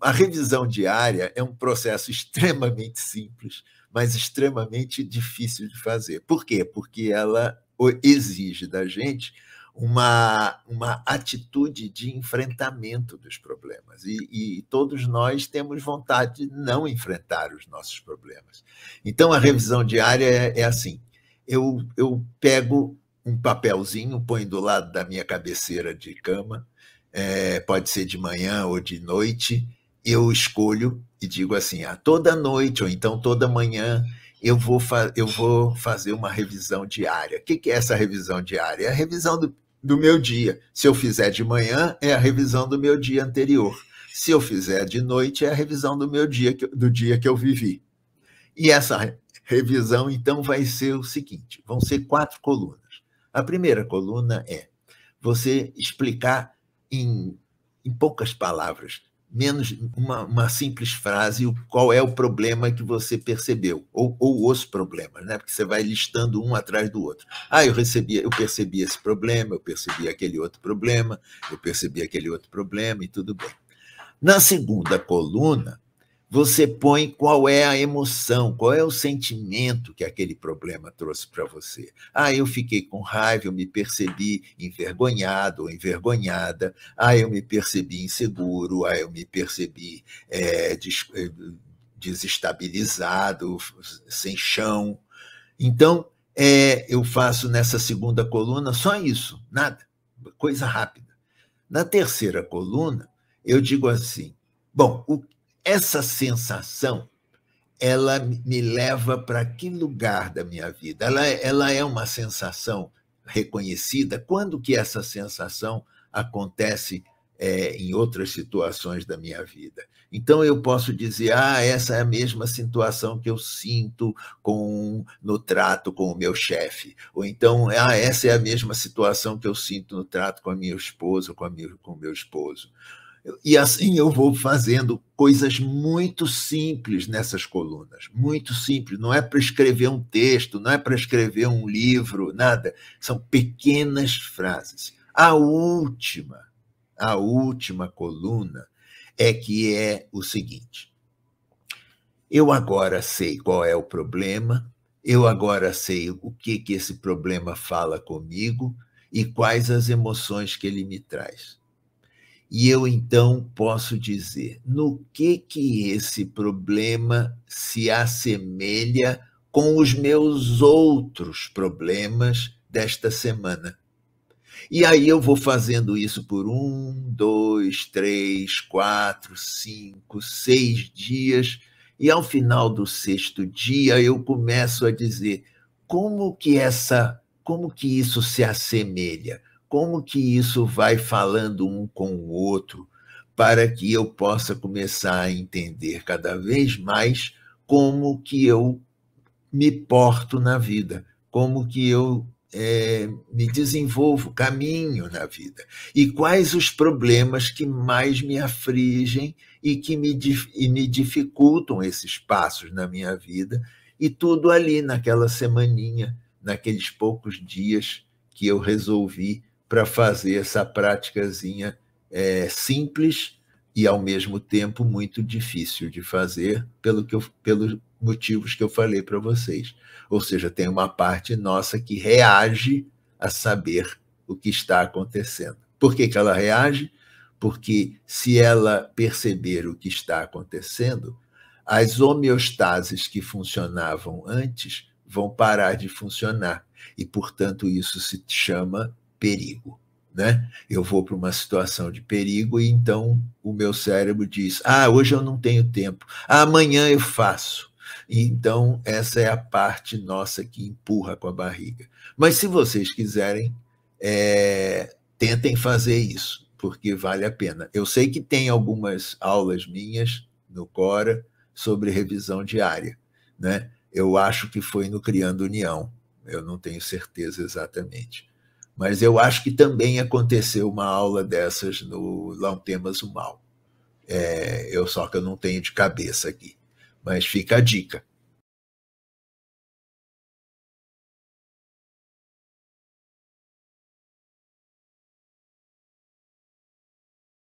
A revisão diária é um processo extremamente simples, mas extremamente difícil de fazer. Por quê? Porque ela exige da gente uma, uma atitude de enfrentamento dos problemas. E, e, todos nós temos vontade de não enfrentar os nossos problemas. Então, a revisão diária é, é assim: eu, eu pego um papelzinho, põe do lado da minha cabeceira de cama, é, pode ser de manhã ou de noite, eu escolho e digo assim: ah, toda noite ou então toda manhã eu vou, eu vou fazer uma revisão diária. O que, que, é essa revisão diária? É a revisão do, do meu dia. Se eu fizer de manhã, é a revisão do meu dia anterior. Se eu fizer de noite, é a revisão do meu dia, do dia que eu vivi. E essa revisão, então, vai ser o seguinte: vão ser quatro colunas. A primeira coluna é você explicar em, em poucas palavras menos uma, uma, simples frase, qual é o problema que você percebeu, ou, ou, os problemas, né? porque você vai listando um atrás do outro. Ah, eu, recebi, eu percebi esse problema, eu percebi aquele outro problema, eu percebi aquele outro problema, e tudo bem. Na segunda coluna, você põe qual é a emoção, qual é o sentimento que aquele problema trouxe para você. Ah, eu fiquei com raiva, eu me percebi envergonhado ou envergonhada, ah, eu me percebi inseguro, ah, eu me percebi é, des é, desestabilizado, sem chão. Então, é, eu faço nessa segunda coluna só isso, nada, coisa rápida. Na terceira coluna, eu digo assim: bom, o essa sensação ela me leva para que lugar da minha vida? Ela, é, ela é uma sensação reconhecida? Quando que essa sensação acontece é, em outras situações da minha vida? Então eu posso dizer, ah, essa é a mesma situação que eu sinto com no trato com o meu chefe, ou então, ah, essa é a mesma situação que eu sinto no trato com a minha esposa, com, com o meu esposo. E assim eu vou fazendo coisas muito simples nessas colunas, muito simples. Não é para escrever um texto, não é para escrever um livro, nada. São pequenas frases. A última, a última coluna é que é o seguinte: eu agora sei qual é o problema, eu agora sei o que que esse problema fala comigo e quais as emoções que ele me traz. E eu então posso dizer no que que esse problema se assemelha com os meus outros problemas desta semana. E aí eu vou fazendo isso por um, dois, três, quatro, cinco, seis dias, e ao final do sexto dia eu começo a dizer como que essa, como que isso se assemelha? como que isso vai falando um com o outro para que eu possa começar a entender cada vez mais como que eu me porto na vida, como que eu é, me desenvolvo, caminho na vida e quais os problemas que mais me afligem e que me, e me dificultam esses passos na minha vida e tudo ali naquela semaninha, naqueles poucos dias que eu resolvi para fazer essa práticazinha é, simples e, ao mesmo tempo, muito difícil de fazer, pelo que eu, pelos motivos que eu falei para vocês. Ou seja, tem uma parte nossa que reage a saber o que está acontecendo. Por que, que ela reage? Porque se ela perceber o que está acontecendo, as homeostases que funcionavam antes vão parar de funcionar. E, portanto, isso se chama perigo. Né? Eu vou para uma situação de perigo e então o meu cérebro diz: ah, hoje eu não tenho tempo, amanhã eu faço. E então essa é a parte nossa que empurra com a barriga. Mas se vocês quiserem, é, tentem fazer isso, porque vale a pena. Eu sei que tem algumas aulas minhas no Cora sobre revisão diária, né? Eu acho que foi no Criando União. Eu não tenho certeza exatamente mas eu acho que também aconteceu uma aula dessas no Lão Temas o Mal. É, eu só que eu não tenho de cabeça aqui. Mas fica a dica.